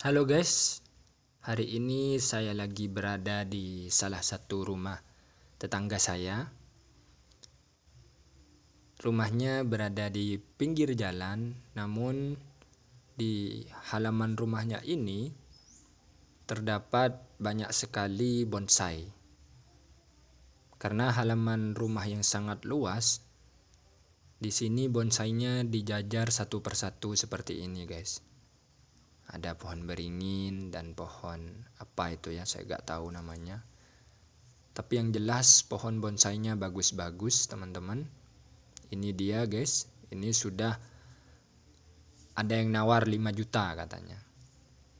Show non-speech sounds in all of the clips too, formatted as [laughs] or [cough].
Halo guys, hari ini saya lagi berada di salah satu rumah tetangga saya. Rumahnya berada di pinggir jalan, namun di halaman rumahnya ini terdapat banyak sekali bonsai. Karena halaman rumah yang sangat luas, di sini bonsainya dijajar satu persatu seperti ini, guys ada pohon beringin dan pohon apa itu ya saya gak tahu namanya tapi yang jelas pohon bonsainya bagus-bagus teman-teman ini dia guys ini sudah ada yang nawar 5 juta katanya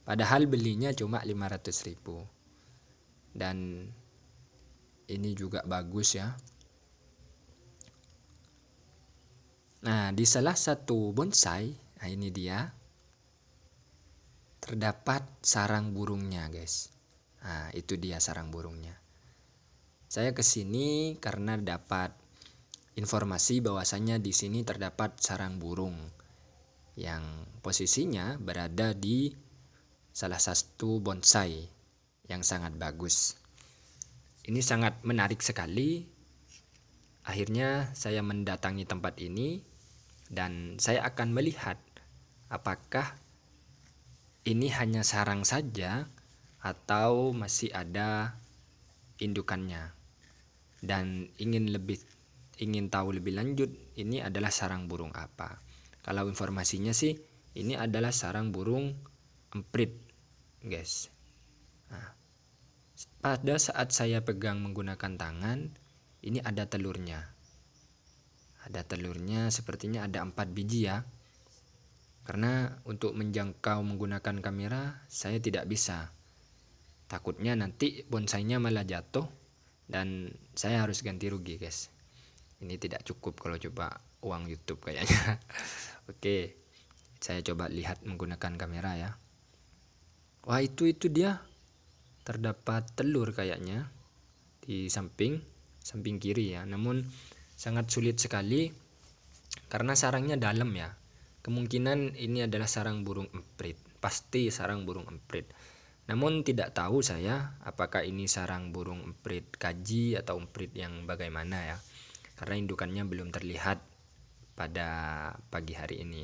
padahal belinya cuma 500 ribu dan ini juga bagus ya nah di salah satu bonsai nah ini dia terdapat sarang burungnya, guys. Nah, itu dia sarang burungnya. Saya kesini karena dapat informasi bahwasanya di sini terdapat sarang burung yang posisinya berada di salah satu bonsai yang sangat bagus. Ini sangat menarik sekali. Akhirnya saya mendatangi tempat ini dan saya akan melihat apakah ini hanya sarang saja atau masih ada indukannya dan ingin lebih ingin tahu lebih lanjut ini adalah sarang burung apa kalau informasinya sih ini adalah sarang burung emprit guys nah, pada saat saya pegang menggunakan tangan ini ada telurnya ada telurnya sepertinya ada empat biji ya karena untuk menjangkau menggunakan kamera saya tidak bisa. Takutnya nanti bonsainya malah jatuh dan saya harus ganti rugi, guys. Ini tidak cukup kalau coba uang YouTube kayaknya. [laughs] Oke. Saya coba lihat menggunakan kamera ya. Wah, itu itu dia. Terdapat telur kayaknya di samping samping kiri ya. Namun sangat sulit sekali karena sarangnya dalam ya Kemungkinan ini adalah sarang burung emprit. Pasti sarang burung emprit. Namun tidak tahu saya apakah ini sarang burung emprit kaji atau emprit yang bagaimana ya. Karena indukannya belum terlihat pada pagi hari ini.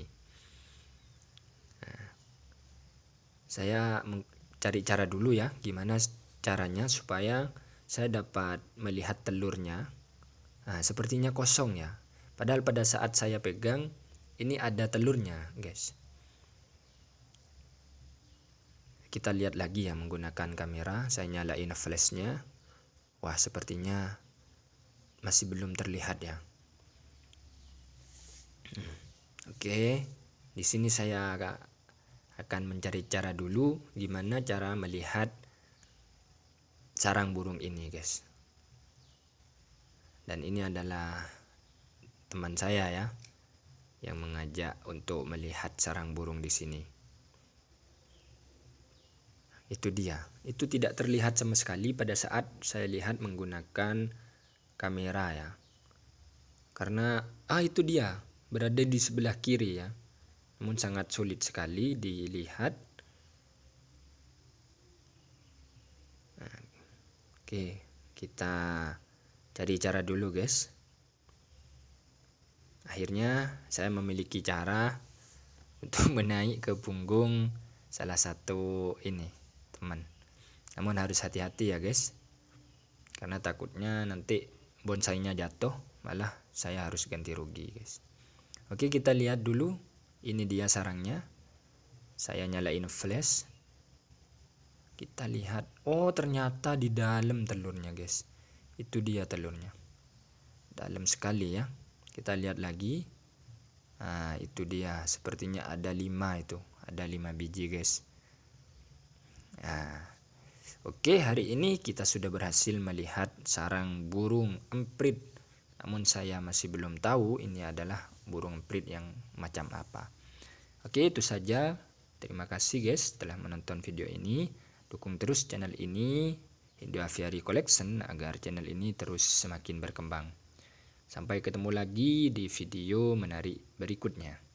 Nah, saya cari cara dulu ya, gimana caranya supaya saya dapat melihat telurnya. Nah, sepertinya kosong ya. Padahal pada saat saya pegang ini ada telurnya guys kita lihat lagi ya menggunakan kamera saya nyalain flashnya wah sepertinya masih belum terlihat ya hmm. oke okay. di sini saya akan mencari cara dulu gimana cara melihat sarang burung ini guys dan ini adalah teman saya ya yang mengajak untuk melihat sarang burung di sini. Itu dia. Itu tidak terlihat sama sekali pada saat saya lihat menggunakan kamera ya. Karena ah itu dia, berada di sebelah kiri ya. Namun sangat sulit sekali dilihat. Nah, oke, kita cari cara dulu guys. Akhirnya saya memiliki cara [laughs] untuk menaik ke punggung salah satu ini teman. Namun harus hati-hati ya guys. Karena takutnya nanti bonsainya jatuh, malah saya harus ganti rugi guys. Oke kita lihat dulu ini dia sarangnya. Saya nyalain flash. Kita lihat, oh ternyata di dalam telurnya guys. Itu dia telurnya. Dalam sekali ya kita lihat lagi nah, itu dia sepertinya ada lima itu ada lima biji guys nah, Oke, hari ini kita sudah berhasil melihat sarang burung emprit. Namun saya masih belum tahu ini adalah burung emprit yang macam apa. Oke, itu saja. Terima kasih guys telah menonton video ini. Dukung terus channel ini, Hindu Aviary Collection, agar channel ini terus semakin berkembang. Sampai ketemu lagi di video menarik berikutnya.